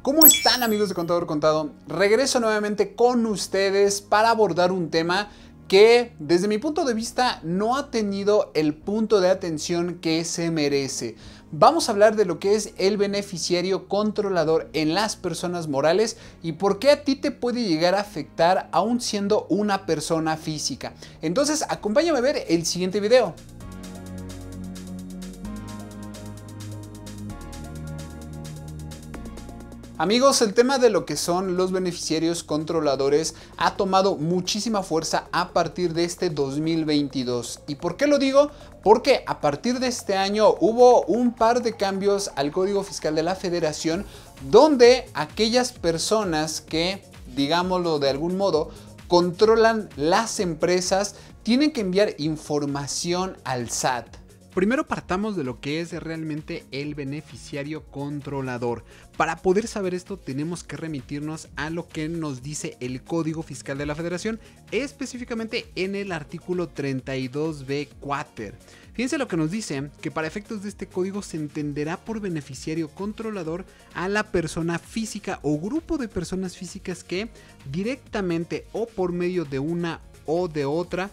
¿Cómo están amigos de Contador Contado? Regreso nuevamente con ustedes para abordar un tema que desde mi punto de vista no ha tenido el punto de atención que se merece. Vamos a hablar de lo que es el beneficiario controlador en las personas morales y por qué a ti te puede llegar a afectar aún siendo una persona física. Entonces acompáñame a ver el siguiente video. Amigos, el tema de lo que son los beneficiarios controladores ha tomado muchísima fuerza a partir de este 2022. ¿Y por qué lo digo? Porque a partir de este año hubo un par de cambios al Código Fiscal de la Federación donde aquellas personas que, digámoslo de algún modo, controlan las empresas tienen que enviar información al SAT. Primero partamos de lo que es realmente el beneficiario controlador. Para poder saber esto tenemos que remitirnos a lo que nos dice el Código Fiscal de la Federación, específicamente en el artículo 32b 4 Fíjense lo que nos dice, que para efectos de este código se entenderá por beneficiario controlador a la persona física o grupo de personas físicas que directamente o por medio de una o de otra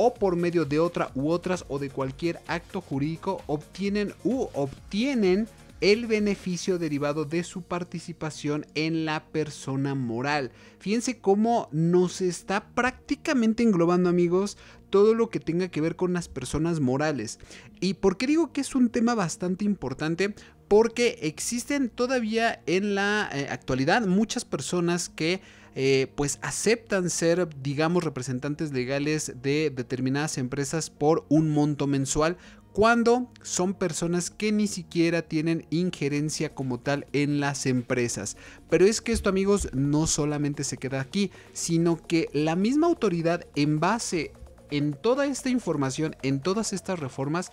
o por medio de otra u otras o de cualquier acto jurídico obtienen u obtienen el beneficio derivado de su participación en la persona moral. Fíjense cómo nos está prácticamente englobando amigos todo lo que tenga que ver con las personas morales. ¿Y por qué digo que es un tema bastante importante? Porque existen todavía en la eh, actualidad muchas personas que eh, pues aceptan ser, digamos, representantes legales de determinadas empresas por un monto mensual, cuando son personas que ni siquiera tienen injerencia como tal en las empresas. Pero es que esto amigos no solamente se queda aquí, sino que la misma autoridad en base en toda esta información, en todas estas reformas,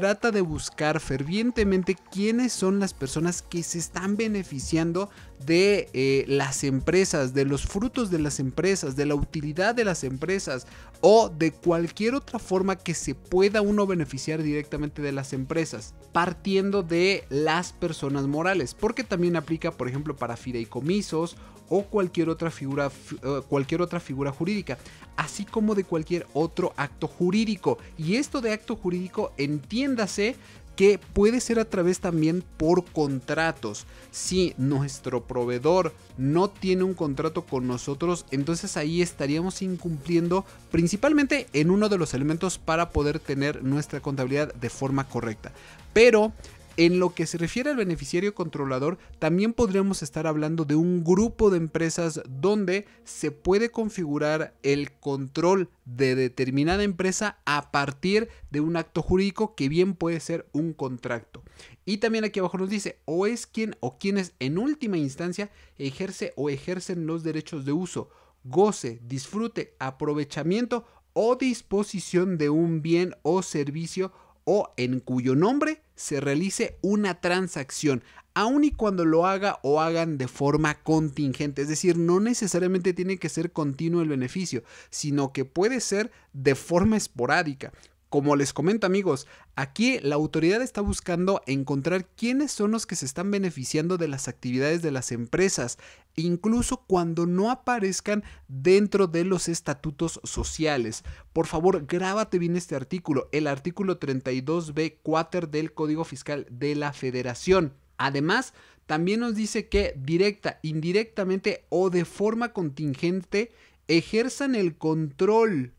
trata de buscar fervientemente quiénes son las personas que se están beneficiando de eh, las empresas, de los frutos de las empresas, de la utilidad de las empresas o de cualquier otra forma que se pueda uno beneficiar directamente de las empresas, partiendo de las personas morales, porque también aplica, por ejemplo, para fideicomisos o cualquier otra figura, eh, cualquier otra figura jurídica, así como de cualquier otro acto jurídico. Y esto de acto jurídico entiende entiéndase que puede ser a través también por contratos. Si nuestro proveedor no tiene un contrato con nosotros, entonces ahí estaríamos incumpliendo principalmente en uno de los elementos para poder tener nuestra contabilidad de forma correcta. Pero en lo que se refiere al beneficiario controlador, también podríamos estar hablando de un grupo de empresas donde se puede configurar el control de determinada empresa a partir de un acto jurídico que bien puede ser un contrato. Y también aquí abajo nos dice, o es quien o quienes en última instancia ejerce o ejercen los derechos de uso, goce, disfrute, aprovechamiento o disposición de un bien o servicio o en cuyo nombre se realice una transacción, aun y cuando lo haga o hagan de forma contingente. Es decir, no necesariamente tiene que ser continuo el beneficio, sino que puede ser de forma esporádica. Como les comento amigos, aquí la autoridad está buscando encontrar quiénes son los que se están beneficiando de las actividades de las empresas incluso cuando no aparezcan dentro de los estatutos sociales. Por favor, grábate bien este artículo, el artículo 32b 4 del Código Fiscal de la Federación. Además, también nos dice que directa, indirectamente o de forma contingente ejerzan el control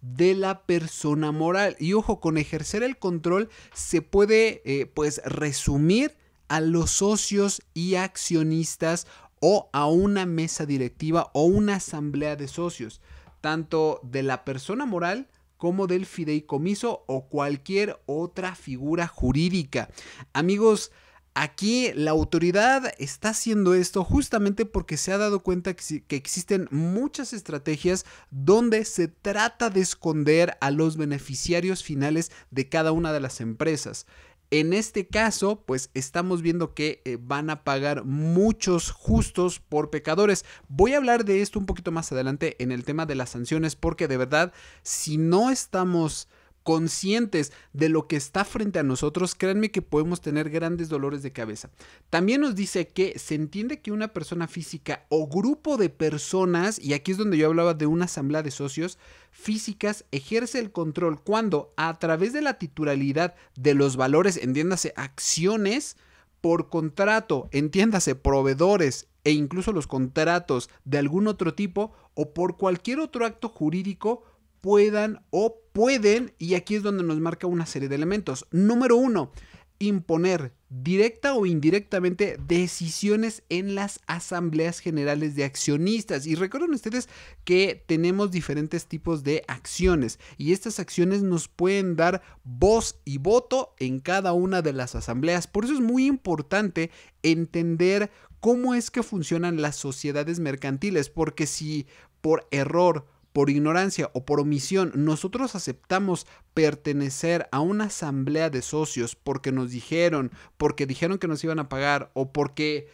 de la persona moral. Y ojo, con ejercer el control se puede eh, pues resumir a los socios y accionistas o a una mesa directiva o una asamblea de socios, tanto de la persona moral como del fideicomiso o cualquier otra figura jurídica. Amigos, Aquí la autoridad está haciendo esto justamente porque se ha dado cuenta que, que, existen muchas estrategias donde se trata de esconder a los beneficiarios finales de cada una de las empresas. En este caso, pues estamos viendo que eh, van a pagar muchos justos por pecadores. Voy a hablar de esto un poquito más adelante en el tema de las sanciones, porque de verdad, si no estamos conscientes de lo que está frente a nosotros, créanme que podemos tener grandes dolores de cabeza. También nos dice que se entiende que una persona física o grupo de personas, y aquí es donde yo hablaba de una asamblea de socios físicas, ejerce el control cuando a través de la titularidad de los valores, entiéndase, acciones, por contrato, entiéndase, proveedores e incluso los contratos de algún otro tipo o por cualquier otro acto jurídico puedan o pueden, y aquí es donde nos marca una serie de elementos. Número uno, imponer directa o indirectamente decisiones en las asambleas generales de accionistas. Y recuerden ustedes que tenemos diferentes tipos de acciones y estas acciones nos pueden dar voz y voto en cada una de las asambleas. Por eso es muy importante entender cómo es que funcionan las sociedades mercantiles, porque si por error por ignorancia o por omisión nosotros aceptamos pertenecer a una asamblea de socios porque nos dijeron, porque dijeron que nos iban a pagar o porque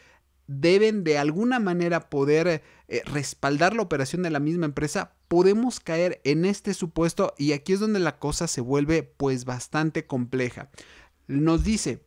deben de alguna manera poder eh, respaldar la operación de la misma empresa, podemos caer en este supuesto y aquí es donde la cosa se vuelve pues bastante compleja. Nos dice,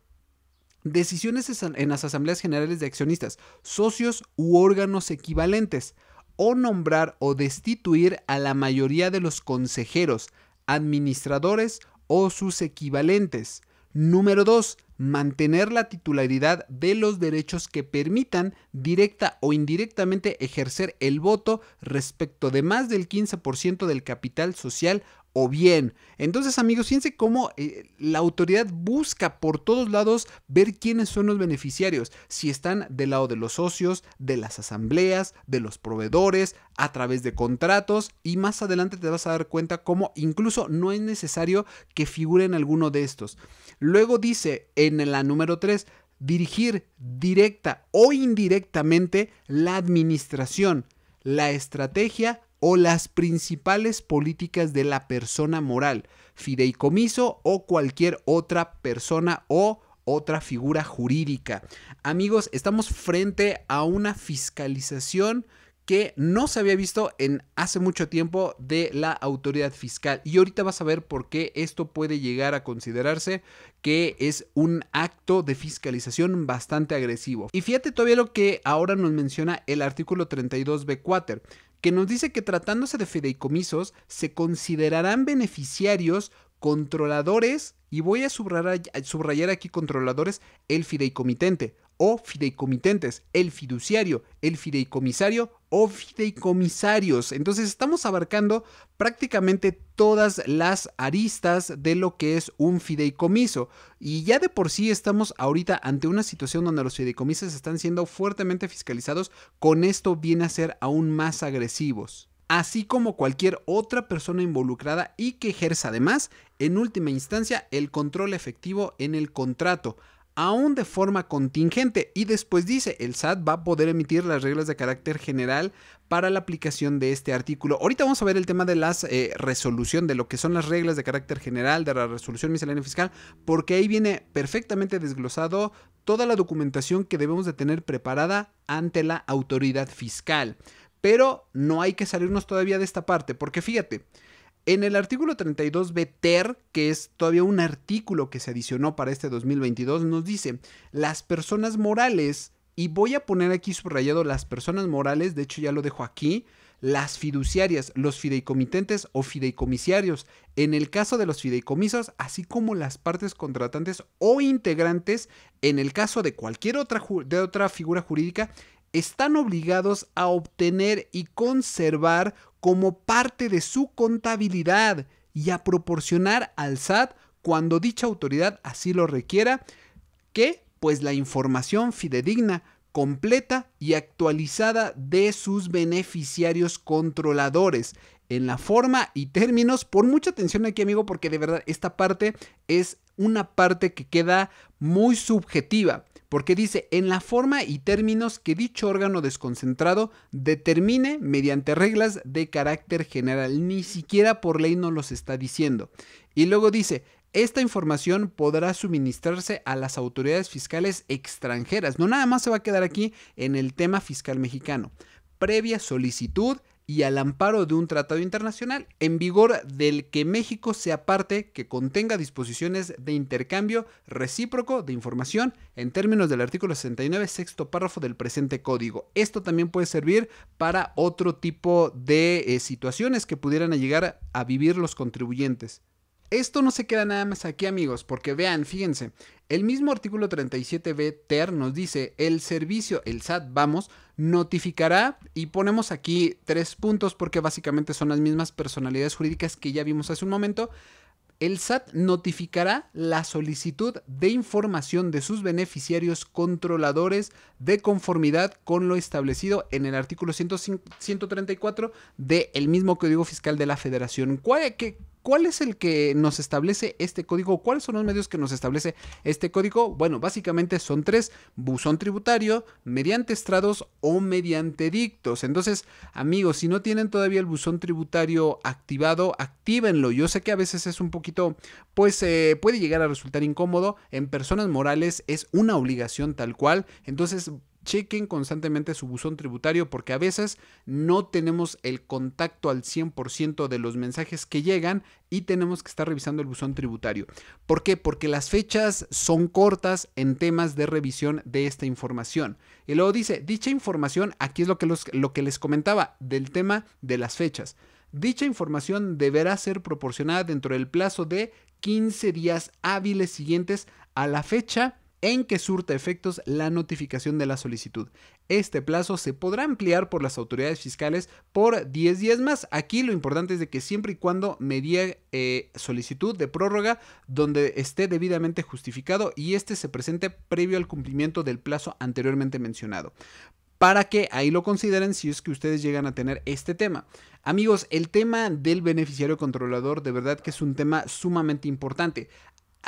decisiones en las asambleas generales de accionistas, socios u órganos equivalentes o nombrar o destituir a la mayoría de los consejeros, administradores o sus equivalentes. Número 2. Mantener la titularidad de los derechos que permitan directa o indirectamente ejercer el voto respecto de más del 15% del capital social o bien. Entonces, amigos, fíjense cómo eh, la autoridad busca por todos lados ver quiénes son los beneficiarios, si están del lado de los socios, de las asambleas, de los proveedores, a través de contratos y más adelante te vas a dar cuenta cómo incluso no es necesario que figuren alguno de estos. Luego dice en la número 3, dirigir directa o indirectamente la administración, la estrategia o las principales políticas de la persona moral, fideicomiso o cualquier otra persona o otra figura jurídica. Amigos, estamos frente a una fiscalización que no se había visto en hace mucho tiempo de la autoridad fiscal. Y ahorita vas a ver por qué esto puede llegar a considerarse que es un acto de fiscalización bastante agresivo. Y fíjate todavía lo que ahora nos menciona el artículo 32b4 que nos dice que tratándose de fideicomisos se considerarán beneficiarios controladores y voy a subrayar, subrayar, aquí controladores el fideicomitente o fideicomitentes, el fiduciario, el fideicomisario o fideicomisarios. Entonces estamos abarcando prácticamente todas las aristas de lo que es un fideicomiso. Y ya de por sí estamos ahorita ante una situación donde los fideicomisos están siendo fuertemente fiscalizados. Con esto viene a ser aún más agresivos así como cualquier otra persona involucrada y que ejerza además, en última instancia, el control efectivo en el contrato, aún de forma contingente. Y después dice, el SAT va a poder emitir las reglas de carácter general para la aplicación de este artículo. Ahorita vamos a ver el tema de la eh, resolución, de lo que son las reglas de carácter general, de la resolución miscelánea fiscal, porque ahí viene perfectamente desglosado toda la documentación que debemos de tener preparada ante la autoridad fiscal. Pero no hay que salirnos todavía de esta parte, porque fíjate, en el artículo 32b que es todavía un artículo que se adicionó para este 2022, nos dice, las personas morales, y voy a poner aquí subrayado las personas morales, de hecho ya lo dejo aquí, las fiduciarias, los fideicomitentes o fideicomisarios, en el caso de los fideicomisos, así como las partes contratantes o integrantes, en el caso de cualquier otra, de otra figura jurídica están obligados a obtener y conservar como parte de su contabilidad y a proporcionar al SAT cuando dicha autoridad así lo requiera, que pues la información fidedigna, completa y actualizada de sus beneficiarios controladores en la forma y términos. Por mucha atención aquí, amigo, porque de verdad esta parte es una parte que queda muy subjetiva porque dice en la forma y términos que dicho órgano desconcentrado determine mediante reglas de carácter general, ni siquiera por ley no los está diciendo. Y luego dice, esta información podrá suministrarse a las autoridades fiscales extranjeras, no nada más se va a quedar aquí en el tema fiscal mexicano, previa solicitud y al amparo de un tratado internacional en vigor del que México sea parte que contenga disposiciones de intercambio recíproco de información en términos del artículo 69, sexto párrafo del presente código. Esto también puede servir para otro tipo de eh, situaciones que pudieran llegar a vivir los contribuyentes. Esto no se queda nada más aquí amigos, porque vean, fíjense, el mismo artículo 37b TER nos dice, el servicio, el SAT, vamos, notificará y ponemos aquí tres puntos porque básicamente son las mismas personalidades jurídicas que ya vimos hace un momento. El SAT notificará la solicitud de información de sus beneficiarios controladores de conformidad con lo establecido en el artículo 134 del mismo Código Fiscal de la Federación. ¿Cuál, qué, ¿Cuál es el que nos establece este código? ¿Cuáles son los medios que nos establece este código? Bueno, básicamente son tres, buzón tributario, mediante estrados o mediante dictos. Entonces, amigos, si no tienen todavía el buzón tributario activado, actívenlo. Yo sé que a veces es un poquito, pues eh, puede llegar a resultar incómodo. En personas morales es una obligación tal cual. Entonces, chequen constantemente su buzón tributario porque a veces no tenemos el contacto al 100% de los mensajes que llegan y tenemos que estar revisando el buzón tributario. ¿Por qué? Porque las fechas son cortas en temas de revisión de esta información. Y luego dice, dicha información, aquí es lo que, lo que les comentaba del tema de las fechas. Dicha información deberá ser proporcionada dentro del plazo de 15 días hábiles siguientes a la fecha en que surta efectos la notificación de la solicitud. Este plazo se podrá ampliar por las autoridades fiscales por 10 días más. Aquí lo importante es de que siempre y cuando medie eh, solicitud de prórroga donde esté debidamente justificado y este se presente previo al cumplimiento del plazo anteriormente mencionado para que ahí lo consideren si es que ustedes llegan a tener este tema. Amigos, el tema del beneficiario controlador de verdad que es un tema sumamente importante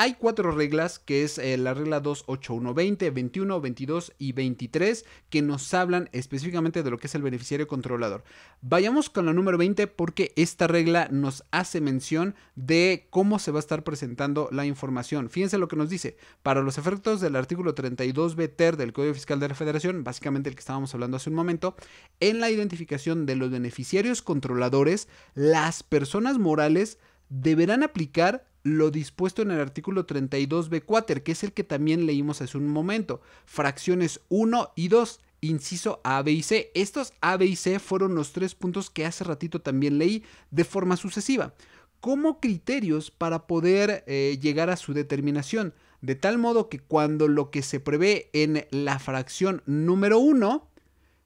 hay cuatro reglas, que es eh, la regla 28120, 20, 21, 22 y 23, que nos hablan específicamente de lo que es el beneficiario controlador. Vayamos con la número 20 porque esta regla nos hace mención de cómo se va a estar presentando la información. Fíjense lo que nos dice. Para los efectos del artículo 32 BTER del Código Fiscal de la Federación, básicamente el que estábamos hablando hace un momento, en la identificación de los beneficiarios controladores, las personas morales deberán aplicar lo dispuesto en el artículo 32b 4 que es el que también leímos hace un momento. Fracciones 1 y 2, inciso A, B y C. Estos A, B y C fueron los tres puntos que hace ratito también leí de forma sucesiva, como criterios para poder eh, llegar a su determinación. De tal modo que cuando lo que se prevé en la fracción número 1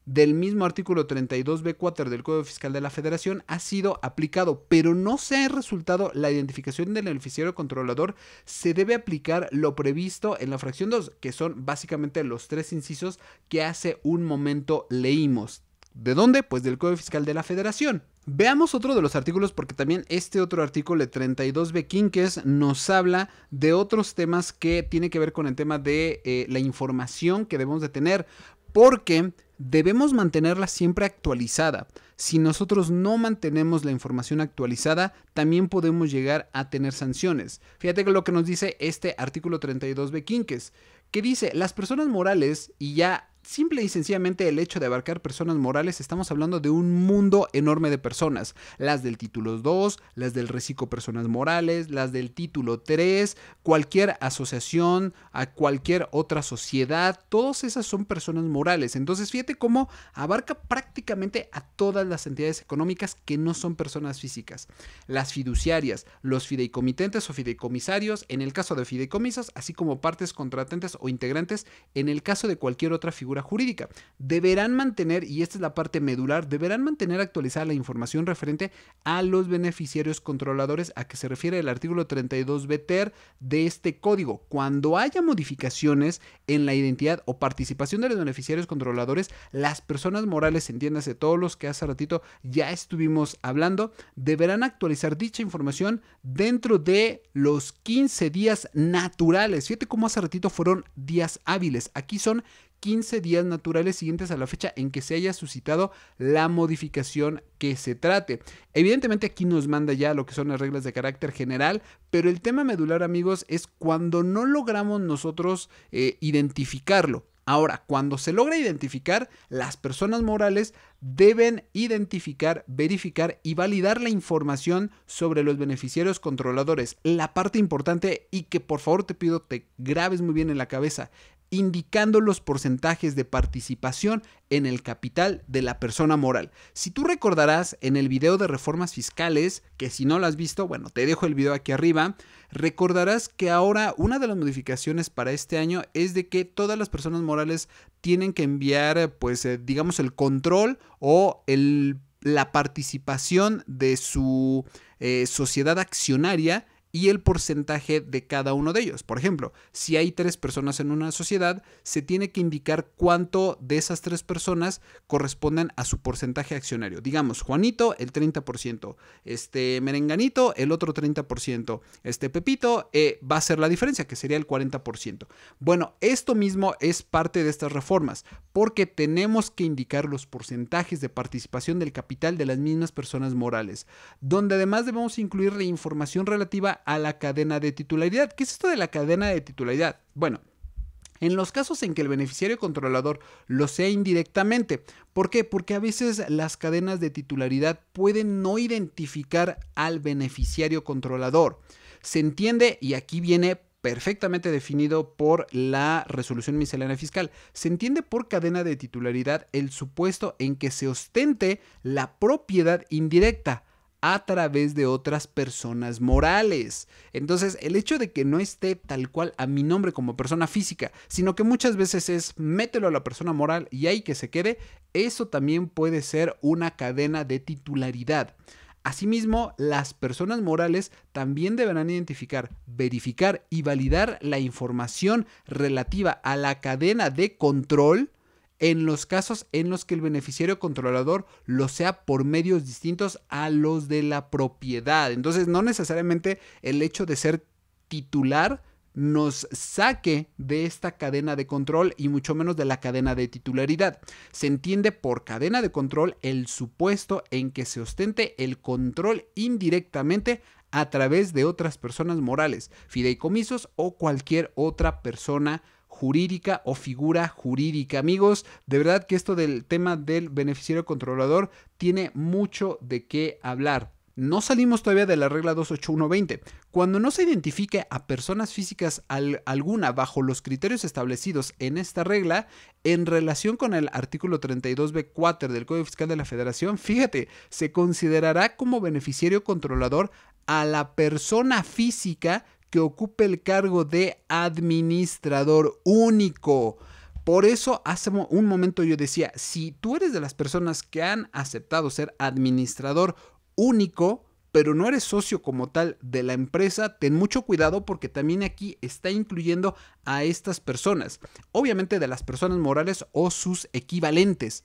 del mismo artículo 32b4 del Código Fiscal de la Federación ha sido aplicado, pero no se ha resultado la identificación del beneficiario controlador, se debe aplicar lo previsto en la fracción 2, que son básicamente los tres incisos que hace un momento leímos. ¿De dónde? Pues del Código Fiscal de la Federación. Veamos otro de los artículos porque también este otro artículo de 32B Quinques nos habla de otros temas que tiene que ver con el tema de eh, la información que debemos de tener porque debemos mantenerla siempre actualizada. Si nosotros no mantenemos la información actualizada, también podemos llegar a tener sanciones. Fíjate que lo que nos dice este artículo 32 de Quinques, que dice, las personas morales, y ya simple y sencillamente el hecho de abarcar personas morales, estamos hablando de un mundo enorme de personas. Las del título 2, las del reciclo personas morales, las del título 3, cualquier asociación, a cualquier otra sociedad, todas esas son personas morales. Entonces fíjate cómo abarca prácticamente a todas las entidades económicas que no son personas físicas. Las fiduciarias, los fideicomitentes o fideicomisarios, en el caso de fideicomisas, así como partes contratantes o integrantes, en el caso de cualquier otra figura jurídica. Deberán mantener, y esta es la parte medular, deberán mantener actualizada la información referente a los beneficiarios controladores a que se refiere el artículo 32 bter de este código. Cuando haya modificaciones en la identidad o participación de los beneficiarios controladores, las personas morales, entiéndase todos los que hace ratito ya estuvimos hablando, deberán actualizar dicha información dentro de los 15 días naturales. Fíjate cómo hace ratito fueron días hábiles. Aquí son 15 días naturales siguientes a la fecha en que se haya suscitado la modificación que se trate. Evidentemente aquí nos manda ya lo que son las reglas de carácter general, pero el tema medular amigos es cuando no logramos nosotros eh, identificarlo. Ahora, cuando se logra identificar, las personas morales deben identificar, verificar y validar la información sobre los beneficiarios controladores. La parte importante y que por favor te pido te grabes muy bien en la cabeza indicando los porcentajes de participación en el capital de la persona moral. Si tú recordarás en el video de reformas fiscales, que si no lo has visto, bueno, te dejo el video aquí arriba, recordarás que ahora una de las modificaciones para este año es de que todas las personas morales tienen que enviar, eh, pues, eh, digamos, el control o la participación de su eh, sociedad accionaria y el porcentaje de cada uno de ellos. Por ejemplo, si hay tres personas en una sociedad, se tiene que indicar cuánto de esas tres personas corresponden a su porcentaje accionario. Digamos, Juanito el 30%, este Merenganito el otro 30%, este Pepito eh, va a ser la diferencia, que sería el 40%. Bueno, esto mismo es parte de estas reformas, porque tenemos que indicar los porcentajes de participación del capital de las mismas personas morales, donde además debemos incluir la información relativa a la cadena de titularidad. ¿Qué es esto de la cadena de titularidad? Bueno, en los casos en que el beneficiario controlador lo sea indirectamente. ¿Por qué? Porque a veces las cadenas de titularidad pueden no identificar al beneficiario controlador. Se entiende, y aquí viene perfectamente definido por la resolución miscelánea fiscal. Se entiende por cadena de titularidad el supuesto en que se ostente la propiedad indirecta a través de otras personas morales. Entonces, el hecho de que no esté tal cual a mi nombre como persona física, sino que muchas veces es mételo a la persona moral y ahí que se quede, eso también puede ser una cadena de titularidad. Asimismo, las personas morales también deberán identificar, verificar y validar la información relativa a la cadena de control en los casos en los que el beneficiario controlador lo sea por medios distintos a los de la propiedad. Entonces no necesariamente el hecho de ser titular nos saque de esta cadena de control y mucho menos de la cadena de titularidad. Se entiende por cadena de control el supuesto en que se ostente el control indirectamente a través de otras personas morales, fideicomisos o cualquier otra persona jurídica o figura jurídica. Amigos, de verdad que esto del tema del beneficiario controlador tiene mucho de qué hablar. No salimos todavía de la regla 28120. Cuando no se identifique a personas físicas alguna bajo los criterios establecidos en esta regla, en relación con el artículo 32b4 del Código Fiscal de la Federación, fíjate, se considerará como beneficiario controlador a la persona física que ocupe el cargo de administrador único. Por eso hace un momento yo decía, si tú eres de las personas que han aceptado ser administrador único, pero no eres socio como tal de la empresa, ten mucho cuidado porque también aquí está incluyendo a estas personas, obviamente de las personas morales o sus equivalentes.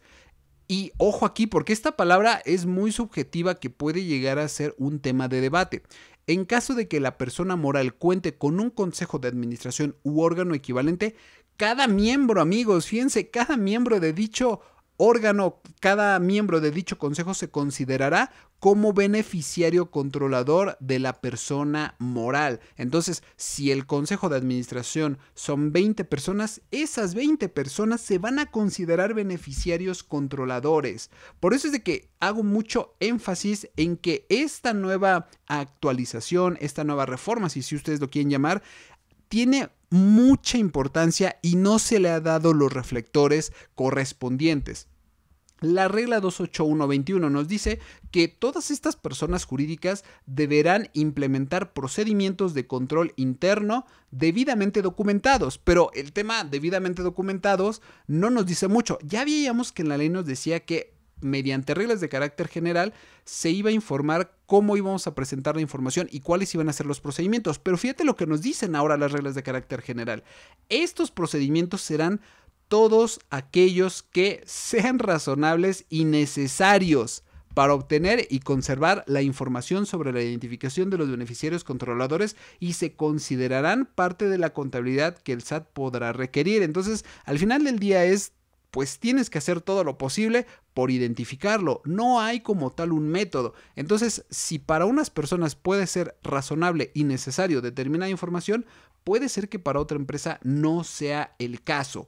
Y ojo aquí, porque esta palabra es muy subjetiva que puede llegar a ser un tema de debate. En caso de que la persona moral cuente con un consejo de administración u órgano equivalente, cada miembro, amigos, fíjense, cada miembro de dicho órgano, cada miembro de dicho consejo se considerará como beneficiario controlador de la persona moral. Entonces, si el consejo de administración son 20 personas, esas 20 personas se van a considerar beneficiarios controladores. Por eso es de que hago mucho énfasis en que esta nueva actualización, esta nueva reforma, si, si ustedes lo quieren llamar, tiene mucha importancia y no se le ha dado los reflectores correspondientes. La regla 28121 nos dice que todas estas personas jurídicas deberán implementar procedimientos de control interno debidamente documentados, pero el tema debidamente documentados no nos dice mucho. Ya veíamos que en la ley nos decía que mediante reglas de carácter general, se iba a informar cómo íbamos a presentar la información y cuáles iban a ser los procedimientos. Pero fíjate lo que nos dicen ahora las reglas de carácter general. Estos procedimientos serán todos aquellos que sean razonables y necesarios para obtener y conservar la información sobre la identificación de los beneficiarios controladores y se considerarán parte de la contabilidad que el SAT podrá requerir. Entonces, al final del día es pues tienes que hacer todo lo posible por identificarlo. No hay como tal un método. Entonces, si para unas personas puede ser razonable y necesario determinar información, puede ser que para otra empresa no sea el caso.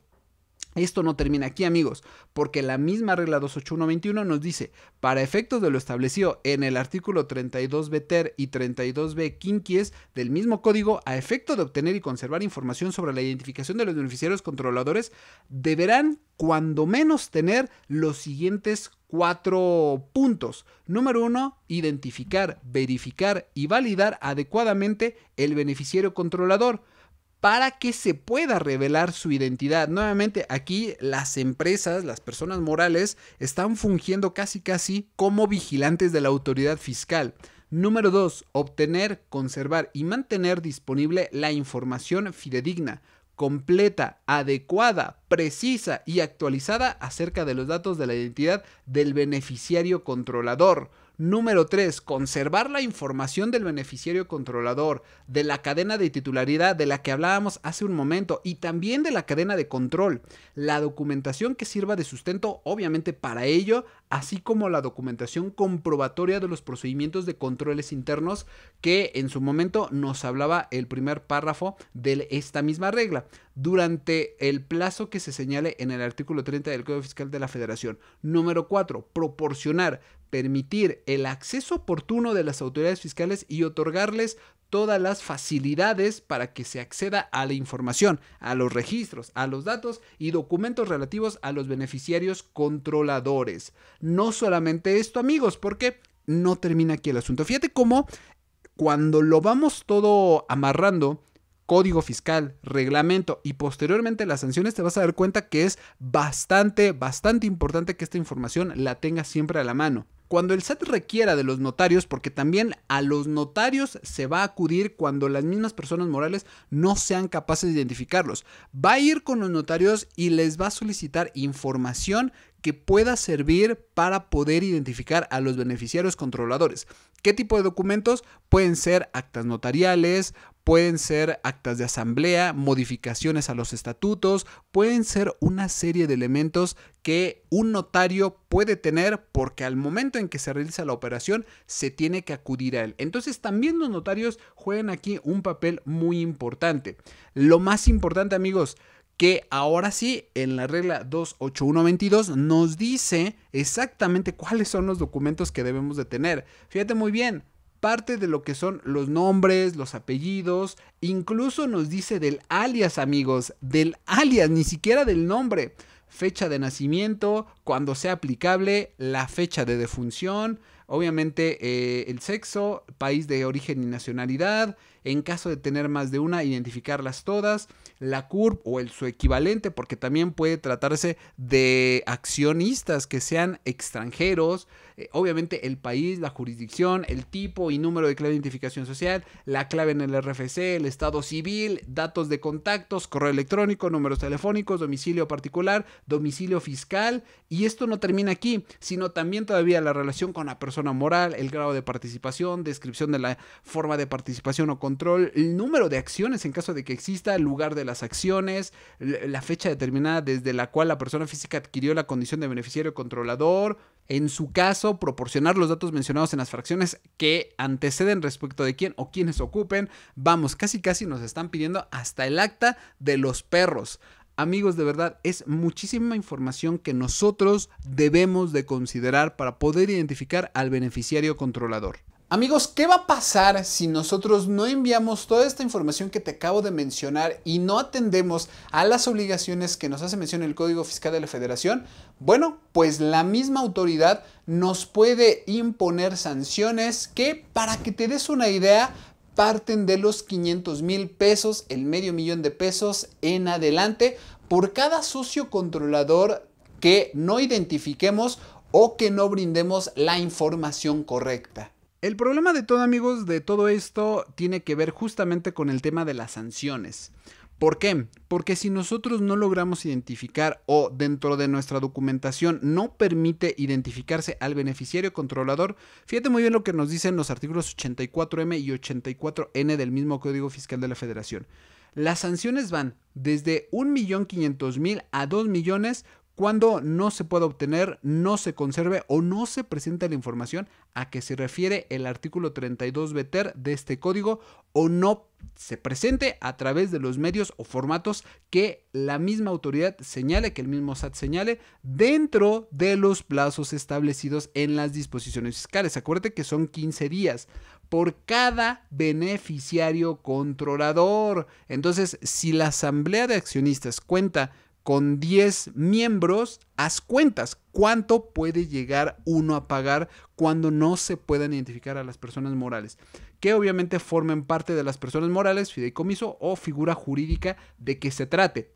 Esto no termina aquí amigos, porque la misma regla 28121 nos dice, para efectos de lo establecido en el artículo 32 bter y 32b quinquies del mismo código, a efecto de obtener y conservar información sobre la identificación de los beneficiarios controladores, deberán cuando menos tener los siguientes cuatro puntos. Número uno, identificar, verificar y validar adecuadamente el beneficiario controlador para que se pueda revelar su identidad. Nuevamente, aquí las empresas, las personas morales, están fungiendo casi casi como vigilantes de la autoridad fiscal. Número 2. Obtener, conservar y mantener disponible la información fidedigna, completa, adecuada, precisa y actualizada acerca de los datos de la identidad del beneficiario controlador. Número 3. Conservar la información del beneficiario controlador, de la cadena de titularidad de la que hablábamos hace un momento y también de la cadena de control. La documentación que sirva de sustento, obviamente, para ello, así como la documentación comprobatoria de los procedimientos de controles internos que en su momento nos hablaba el primer párrafo de esta misma regla durante el plazo que se señale en el artículo 30 del Código Fiscal de la Federación. Número 4. Proporcionar permitir el acceso oportuno de las autoridades fiscales y otorgarles todas las facilidades para que se acceda a la información, a los registros, a los datos y documentos relativos a los beneficiarios controladores. No solamente esto, amigos, porque no termina aquí el asunto. Fíjate cómo cuando lo vamos todo amarrando, código fiscal, reglamento y posteriormente las sanciones, te vas a dar cuenta que es bastante, bastante importante que esta información la tengas siempre a la mano cuando el SAT requiera de los notarios, porque también a los notarios se va a acudir cuando las mismas personas morales no sean capaces de identificarlos. Va a ir con los notarios y les va a solicitar información que pueda servir para poder identificar a los beneficiarios controladores. ¿Qué tipo de documentos? Pueden ser actas notariales, pueden ser actas de asamblea, modificaciones a los estatutos, pueden ser una serie de elementos que un notario puede tener porque al momento en que se realiza la operación se tiene que acudir a él. Entonces también los notarios juegan aquí un papel muy importante. Lo más importante amigos, que ahora sí, en la regla 28122 nos dice exactamente cuáles son los documentos que debemos de tener. Fíjate muy bien, parte de lo que son los nombres, los apellidos, incluso nos dice del alias amigos, del alias, ni siquiera del nombre, fecha de nacimiento, cuando sea aplicable, la fecha de defunción, obviamente eh, el sexo, país de origen y nacionalidad, en caso de tener más de una, identificarlas todas la CURP o el, su equivalente, porque también puede tratarse de accionistas que sean extranjeros, eh, obviamente el país, la jurisdicción, el tipo y número de clave de identificación social, la clave en el RFC, el estado civil, datos de contactos, correo electrónico, números telefónicos, domicilio particular, domicilio fiscal. Y esto no termina aquí, sino también todavía la relación con la persona moral, el grado de participación, descripción de la forma de participación o control, el número de acciones en caso de que exista, el lugar de las acciones, la fecha determinada desde la cual la persona física adquirió la condición de beneficiario controlador, en su caso, proporcionar los datos mencionados en las fracciones que anteceden respecto de quién o quiénes ocupen. Vamos, casi casi nos están pidiendo hasta el acta de los perros. Amigos, de verdad, es muchísima información que nosotros debemos de considerar para poder identificar al beneficiario controlador. Amigos, ¿qué va a pasar si nosotros no enviamos toda esta información que te acabo de mencionar y no atendemos a las obligaciones que nos hace mención el Código Fiscal de la Federación? Bueno, pues la misma autoridad nos puede imponer sanciones que, para que te des una idea, parten de los 500 mil pesos, el medio millón de pesos en adelante, por cada socio controlador que no identifiquemos o que no brindemos la información correcta. El problema de todo, amigos, de todo esto tiene que ver justamente con el tema de las sanciones. ¿Por qué? Porque si nosotros no logramos identificar o dentro de nuestra documentación no permite identificarse al beneficiario controlador, fíjate muy bien lo que nos dicen los artículos 84M y 84N del mismo Código Fiscal de la Federación. Las sanciones van desde 1.500.000 a $2.000.000, millones cuando no se pueda obtener, no se conserve o no se presenta la información a que se refiere el artículo 32 BTER de este código o no se presente a través de los medios o formatos que la misma autoridad señale, que el mismo SAT señale, dentro de los plazos establecidos en las disposiciones fiscales. Acuérdate que son 15 días por cada beneficiario controlador. Entonces, si la Asamblea de Accionistas cuenta con 10 miembros, haz cuentas cuánto puede llegar uno a pagar cuando no se puedan identificar a las personas morales, que obviamente formen parte de las personas morales, fideicomiso o figura jurídica de que se trate.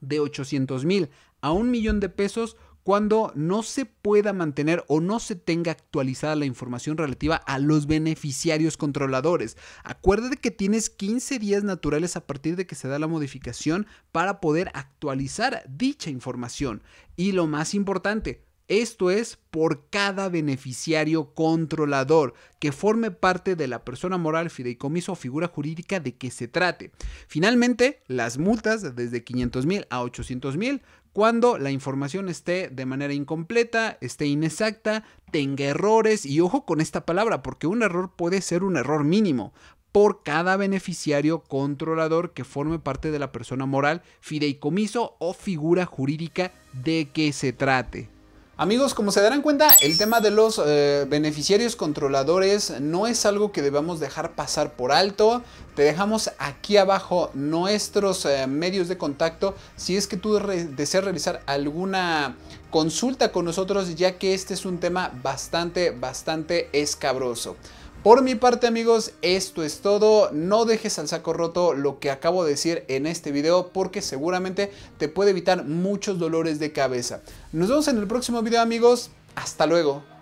De 800 mil a un millón de pesos cuando no se pueda mantener o no se tenga actualizada la información relativa a los beneficiarios controladores. Acuérdate que tienes 15 días naturales a partir de que se da la modificación para poder actualizar dicha información. Y lo más importante, esto es por cada beneficiario controlador que forme parte de la persona moral, fideicomiso o figura jurídica de que se trate. Finalmente, las multas desde 500 mil a 800 mil cuando la información esté de manera incompleta, esté inexacta, tenga errores y ojo con esta palabra, porque un error puede ser un error mínimo por cada beneficiario controlador que forme parte de la persona moral, fideicomiso o figura jurídica de que se trate. Amigos, como se darán cuenta, el tema de los eh, beneficiarios controladores no es algo que debamos dejar pasar por alto. Te dejamos aquí abajo nuestros eh, medios de contacto si es que tú deseas realizar alguna consulta con nosotros ya que este es un tema bastante, bastante escabroso. Por mi parte amigos, esto es todo, no dejes al saco roto lo que acabo de decir en este video porque seguramente te puede evitar muchos dolores de cabeza. Nos vemos en el próximo video amigos, hasta luego.